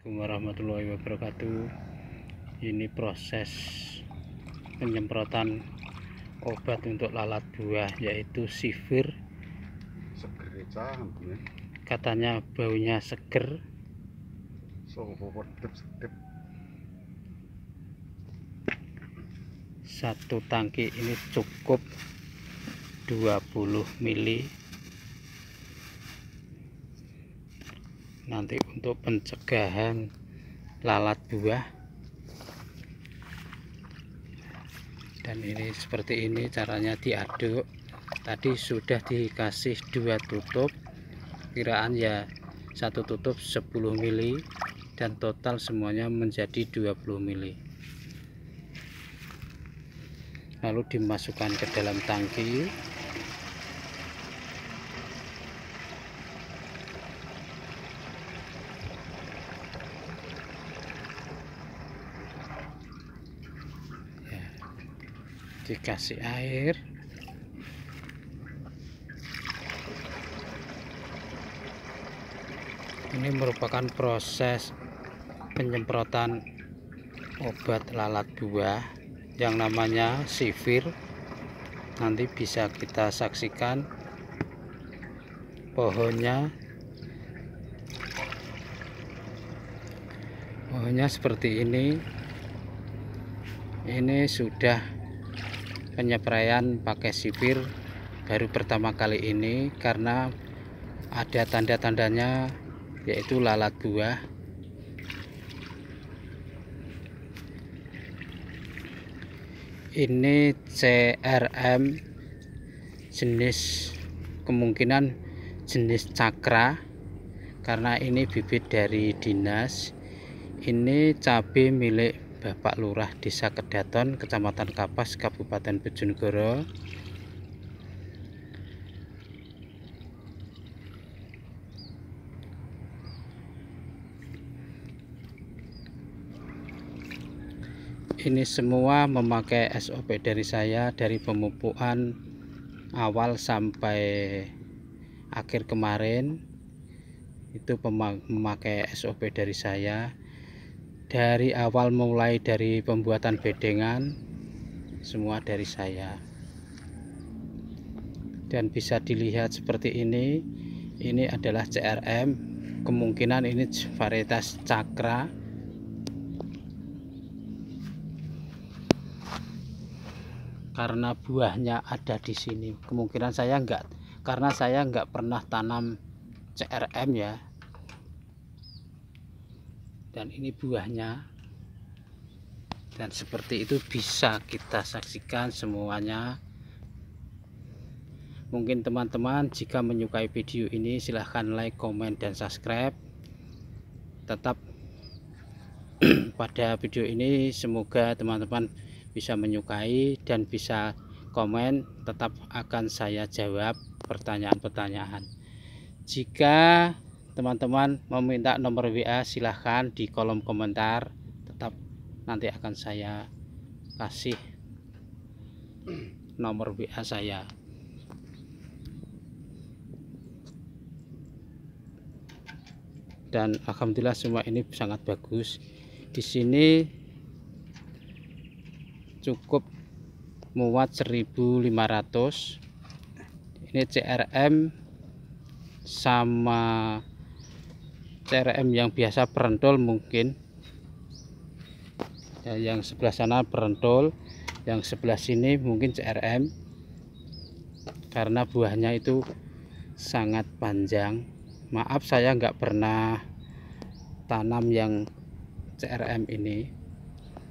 Assalamualaikum warahmatullahi wabarakatuh ini proses penyemprotan obat untuk lalat buah yaitu sifir ya, katanya baunya seger satu tangki ini cukup 20 mili nanti untuk pencegahan lalat buah dan ini seperti ini caranya diaduk tadi sudah dikasih dua tutup kiraan ya satu tutup 10 mili dan total semuanya menjadi 20 mili lalu dimasukkan ke dalam tangki dikasih air ini merupakan proses penyemprotan obat lalat buah yang namanya sivir nanti bisa kita saksikan pohonnya pohonnya seperti ini ini sudah penyepraian pakai sipir baru pertama kali ini karena ada tanda-tandanya yaitu lalat buah ini CRM jenis kemungkinan jenis cakra karena ini bibit dari dinas ini cabai milik Bapak Lurah Desa Kedaton, Kecamatan Kapas, Kabupaten Bojonegoro. Ini semua memakai SOP dari saya dari pemupukan awal sampai akhir kemarin itu memakai SOP dari saya dari awal mulai dari pembuatan bedengan semua dari saya dan bisa dilihat seperti ini ini adalah CRM kemungkinan ini varietas cakra karena buahnya ada di sini kemungkinan saya enggak karena saya enggak pernah tanam CRM ya dan ini buahnya dan seperti itu bisa kita saksikan semuanya mungkin teman-teman jika menyukai video ini silahkan like comment dan subscribe tetap pada video ini semoga teman-teman bisa menyukai dan bisa komen tetap akan saya jawab pertanyaan-pertanyaan jika teman-teman meminta nomor WA silahkan di kolom komentar tetap nanti akan saya kasih nomor WA saya dan alhamdulillah semua ini sangat bagus di sini cukup muat 1500 ini CRM sama CRM yang biasa perentol mungkin dan ya, yang sebelah sana perentol yang sebelah sini mungkin CRM karena buahnya itu sangat panjang maaf saya nggak pernah tanam yang CRM ini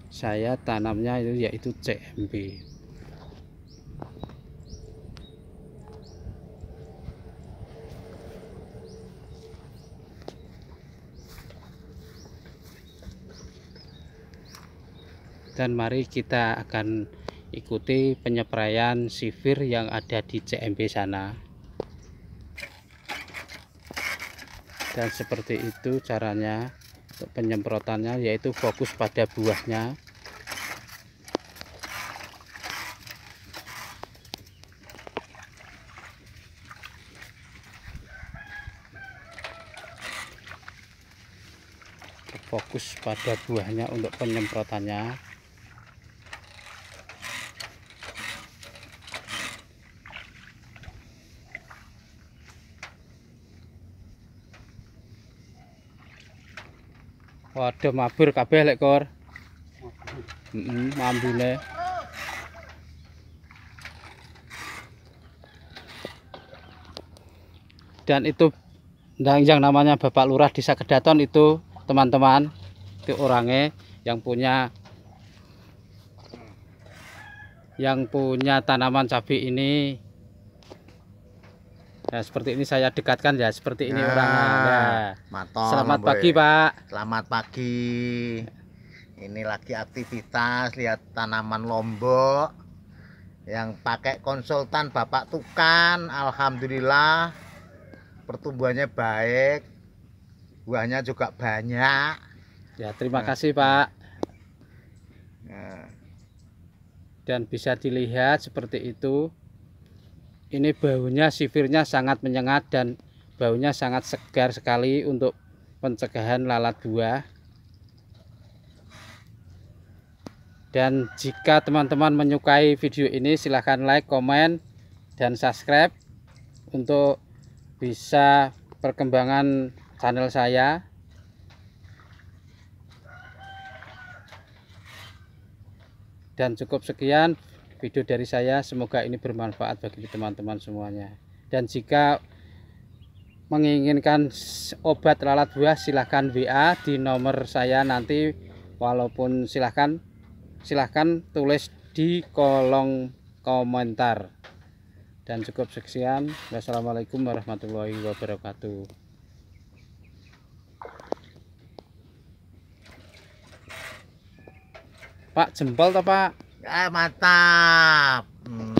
saya tanamnya itu yaitu CMB dan mari kita akan ikuti penyepraian sifir yang ada di CMB sana dan seperti itu caranya untuk penyemprotannya yaitu fokus pada buahnya fokus pada buahnya untuk penyemprotannya Waduh mabur kabeh lek kor. mambune. Dan itu yang namanya Bapak Lurah Desa Kedaton itu teman-teman itu orangnya yang punya yang punya tanaman cabai ini Ya seperti ini saya dekatkan ya seperti ini nah, orangnya. Selamat pagi Pak. Selamat pagi. Ini lagi aktivitas lihat tanaman lombok yang pakai konsultan Bapak Tukan. Alhamdulillah pertumbuhannya baik, buahnya juga banyak. Ya terima nah. kasih Pak. Nah. Dan bisa dilihat seperti itu ini baunya sifirnya sangat menyengat dan baunya sangat segar sekali untuk pencegahan lalat buah dan jika teman-teman menyukai video ini silahkan like, komen, dan subscribe untuk bisa perkembangan channel saya dan cukup sekian video dari saya semoga ini bermanfaat bagi teman-teman semuanya dan jika menginginkan obat lalat buah silahkan WA di nomor saya nanti walaupun silahkan silahkan tulis di kolom komentar dan cukup sekian wassalamualaikum warahmatullahi wabarakatuh Pak jempol toh Pak eh mantap hmm.